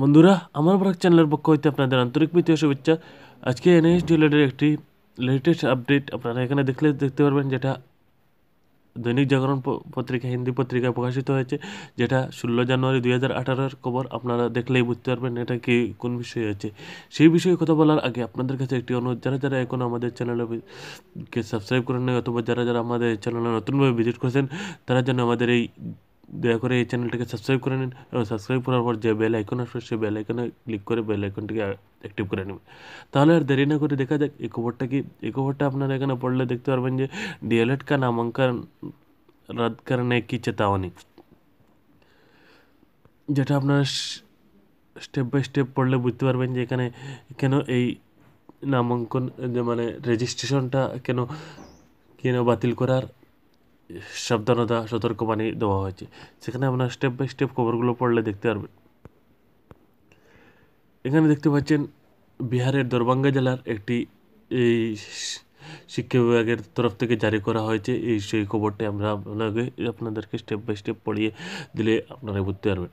বন্ধুরা আমার ব্লগ চ্যানেলের পক্ষ হইতে আপনাদের আন্তরিক প্রীতি শুভেচ্ছা আজকে এনএস ডিলেটের একটি লেটেস্ট আপডেট আপনারা এখানে দেখলে দেখতে পারবেন যেটা দৈনিক জাগরণ পত্রিকা হিন্দি পত্রিকায় প্রকাশিত হয়েছে যেটা ষোলো জানুয়ারি দুই হাজার আঠারোর খবর আপনারা দেখলেই বুঝতে পারবেন এটা কি কোন বিষয়ে আছে সেই বিষয়ে কথা বলার আগে আপনাদের কাছে একটি অনুরোধ যারা যারা এখন আমাদের চ্যানেলকে সাবস্ক্রাইব করেন নাই অথবা যারা যারা আমাদের চ্যানেলে নতুনভাবে ভিজিট করেছেন তারা যেন আমাদের এই দয়া করে এই চ্যানেলটাকে সাবস্ক্রাইব করে নিন এবং সাবস্ক্রাইব করার পর যে বেল আইকন আসবে সেই বেল আইকনে ক্লিক করে বেল আইকনটিকে অ্যাক্টিভ করে নেবেন তাহলে আর দেরি না করে দেখা যাক এই খবরটা কি এই খবরটা আপনারা এখানে পড়লে দেখতে পারবেন যে ডিএলএড কা নামাঙ্কন রদ করনে কি চেতাওয়নি যেটা আপনারা স্টেপ বাই স্টেপ পড়লে বুঝতে পারবেন যে এখানে কেন এই নামাঙ্কন মানে রেজিস্ট্রেশনটা কেন কেন বাতিল করার সাবধানতা সতর্কবাণী দেওয়া হয়েছে সেখানে আপনার স্টেপ বাই স্টেপ খবরগুলো পড়লে দেখতে পারবেন এখানে দেখতে পাচ্ছেন বিহারের দরভাঙ্গা জেলার একটি এই শিক্ষা বিভাগের তরফ থেকে জারি করা হয়েছে এই সেই খবরটি আমরা আপনাকে আপনাদেরকে স্টেপ বাই স্টেপ পড়িয়ে দিলে আপনারা বুঝতে পারবেন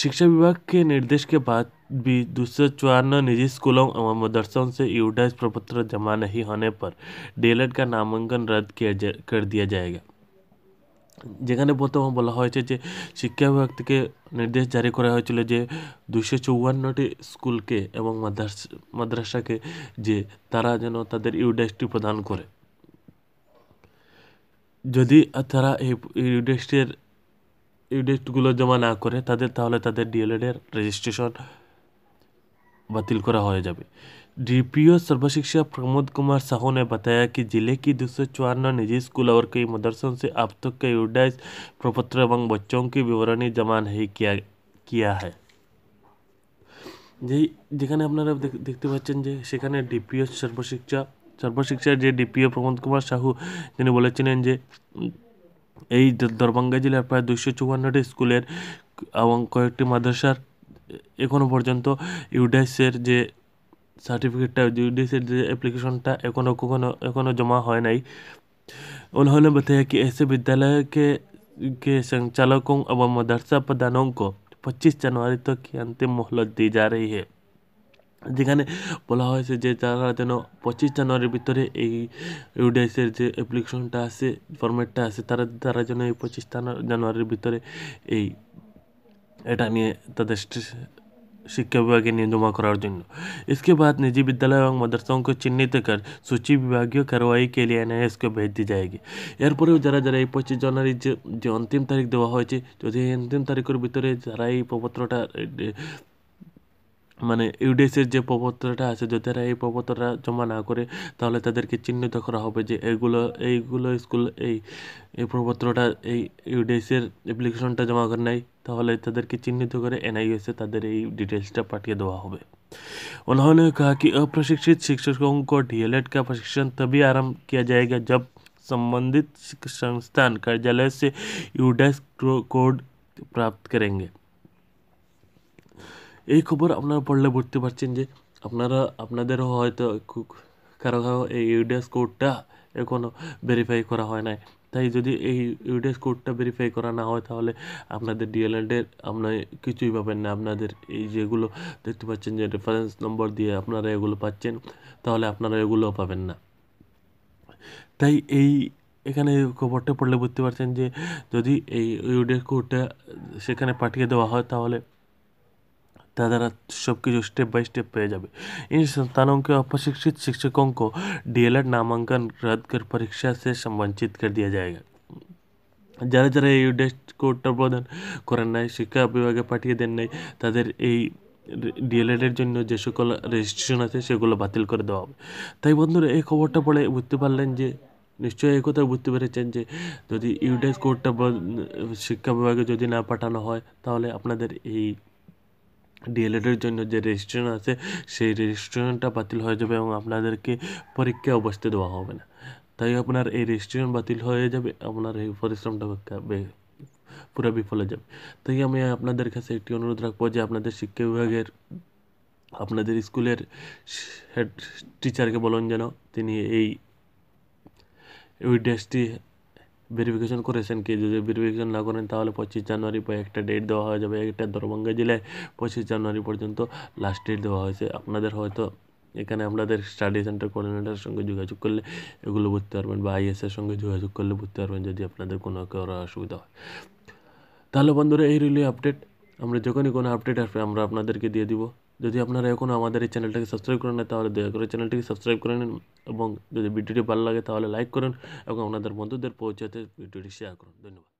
শিক্ষা বিভাগকে নির্দেশকে বাদ বি দুশো চুয়ান্ন दो স্কুল निजी स्कूलों সে मदरसों প্রপত্র জমা प्रपत्र হনে পর होने पर डीएलएड का नामांकन रद्द किया যেখানে প্রথম বলা হয়েছে যে শিক্ষা বিভাগ থেকে নির্দেশ জারি করা হয়েছিল যে দুশো চৌয়ান্নটি স্কুলকে এবং মাদ্রাস মাদ্রাসাকে যে তারা যেন তাদের ইউডেস্টি প্রদান করে যদি তারা এই ইউডেস্টের ইউডেস্টগুলো জমা না করে তাদের তাহলে তাদের ডিএলএডের রেজিস্ট্রেশন বাতিল করা হয়ে যাবে ডিপিও সর্বশিক্ষা প্রমোদ কুমার সাহু নে বাতায়া কি জেলে কি দুশো চুয়ান্ন चौरानवे স্কুল আর और कई मदरसों से अब প্রপত্র এবং বচ্চন प्रपत्र বিবরণী बच्चों की विवरणी जमा যেখানে আপনারা দেখতে পাচ্ছেন যে সেখানে ডিপিও সর্বশিক্ষা সর্বশিক্ষার যে ডিপিও প্রমোদ কুমার সাহু তিনি বলেছিলেন যে এই দরভঙ্গা জেলার প্রায় দুশো চুয়ান্নটি স্কুলের এবং কয়েকটি মাদ্রাসার এখনও পর্যন্ত ইউডাইসের যে সার্টিফিকেটটা ইউডাইসের যে অ্যাপ্লিকেশনটা এখনও কখনো এখনও জমা হয় नहीं उन्होंने बताया कि ऐसे विद्यालय के के संचालकों एवं मदरसा प्रधानों को 25 জানুয়ারি तक की अंतिम मोहलत दी जा रही है যেখানে বলা হয়েছে যে তারা যেন পঁচিশ জানুয়ারির ভিতরে এই ইউডিএসের যে অ্যাপ্লিকেশনটা আছে ফর্মেটটা আছে তারা তারা যেন এই পঁচিশ জানুয়ারির ভিতরে এই এটা নিয়ে তাদের शिक्षा विभाग निनुमा করার জন্য इसके বাদ निजी বিদ্যালয় এবং মাদ্রাসাओं को চিহ্নিত कर सूची विभागीय कार्रवाई के लिए এনআইএস को भेज दी जाएगी এরপরেও যারা যারা এই পঁচিশ জানুয়ারির যে যে অন্তিম তারিখ দেওয়া হয়েছে যদি এই অন্তিম তারিখের ভিতরে যারা এই প্রপত্রটা মানে ইউডিএসের যে প্রপত্রটা আছে যদি তারা এই প্রপত্রটা জমা না করে তাহলে তাদেরকে চিহ্নিত করা হবে যে এগুলো এইগুলো স্কুল এই এই প্রপত্রটা এই ইউডিএসের অ্যাপ্লিকেশনটা জমা করে নেয় তাহলে তাদের কে চিহ্ন ধরে এনআইওএসএ তাদেরকে এই ডিটেইলসটা পাঠিয়ে দেওয়া হবে। অনহনেও कहा कि अप्रशिक्षित शिक्षककों को डीएलएड का प्रशिक्षण तभी आरंभ किया जाएगा जब संबंधित शिक्षण संस्थान कार्यालय से यूडएस कोड प्राप्त करेंगे। এই খবর আপনারা পড়লে বুঝতে পারছেন যে আপনারা আপনাদের হয়তো কারোর এই ইউডএস কোডটা এখনো ভেরিফাই করা হয়নি। তাই যদি এই ইউডিএস কোডটা ভেরিফাই করা না হয় তাহলে আপনাদের ডিএলএডের আপনার কিছুই পাবেন না আপনাদের এই যেগুলো দেখতে পাচ্ছেন যে রেফারেন্স নম্বর দিয়ে আপনারা এগুলো পাচ্ছেন তাহলে আপনারা এগুলোও পাবেন না তাই এই এখানে খবরটা পড়লে বুঝতে পারছেন যে যদি এই ইউডিএস কোডটা সেখানে পাঠিয়ে দেওয়া হয় তাহলে তারা সব কিছু স্টেপ বাই স্টেপ পেয়ে যাবে इन संस्थानों के अप्रशिक्षित शिक्षकों को डीएलएड नामांकन रद्द कर परीक्षा से वंचित कर যারা যারা এই ডেস্ককে প্রদান করেন নাই শিক্ষা বিভাগে পাঠিয়ে দেন নাই তাদের এই ডিএলএডের জন্য যে সকল রেজিস্ট্রেশন আছে সেগুলো বাতিল করে দেওয়া হবে তাই বন্ধুরা এই খবরটা পড়ে বুঝতে পারলেন যে নিশ্চয়ই এই কথা বুঝতে পেরেছেন যে যদি ইউডেস কোর্টটা শিক্ষা বিভাগে যদি না পাঠানো হয় তাহলে আপনাদের এই ডিএলএডের জন্য যে রেজিস্ট্রেশন আছে সেই রেজিস্ট্রেশনটা বাতিল হয়ে যাবে এবং আপনাদেরকে পরীক্ষায় বসতে দেওয়া হবে না তাই আপনার এই রেজিস্ট্রেশন বাতিল হয়ে যাবে আপনার এই পরিশ্রমটা পুরো হয়ে যাবে তাই আমি আপনাদের কাছে একটি অনুরোধ রাখবো যে আপনাদের শিক্ষা বিভাগের আপনাদের স্কুলের হেড টিচারকে বলুন যেন তিনি এই ওই ড্রেসটি ভেরিফিকেশন করেছেন কি যদি ভেরিফিকেশন না করেন তাহলে পঁচিশ জানুয়ারি পর একটা ডেট দেওয়া হয়ে যাবে একটা দরভঙ্গা জেলায় পঁচিশ জানুয়ারি পর্যন্ত লাস্ট ডেট দেওয়া হয়েছে আপনাদের হয়তো এখানে আপনাদের স্টাডি সেন্টার কোঅর্ডিনেটারের সঙ্গে যোগাযোগ করলে এগুলো বুঝতে পারবেন বা আইএসের সঙ্গে যোগাযোগ করলে বুঝতে পারবেন যদি আপনাদের কোনো কারো অসুবিধা হয় তাহলে বন্ধুরা এই রিলে আপডেট আমরা যখনই কোনো আপডেট আসবে আমরা আপনাদেরকে দিয়ে দিব যদি আপনারা এখনও আমাদের এই চ্যানেলটাকে সাবস্ক্রাইব করেন না তাহলে দয়া করে চ্যানেলটিকে সাবস্ক্রাইব করে নিন এবং যদি ভিডিওটি ভালো লাগে তাহলে লাইক করুন এবং আপনাদের বন্ধুদের পৌঁছাতে ভিডিওটি শেয়ার করুন ধন্যবাদ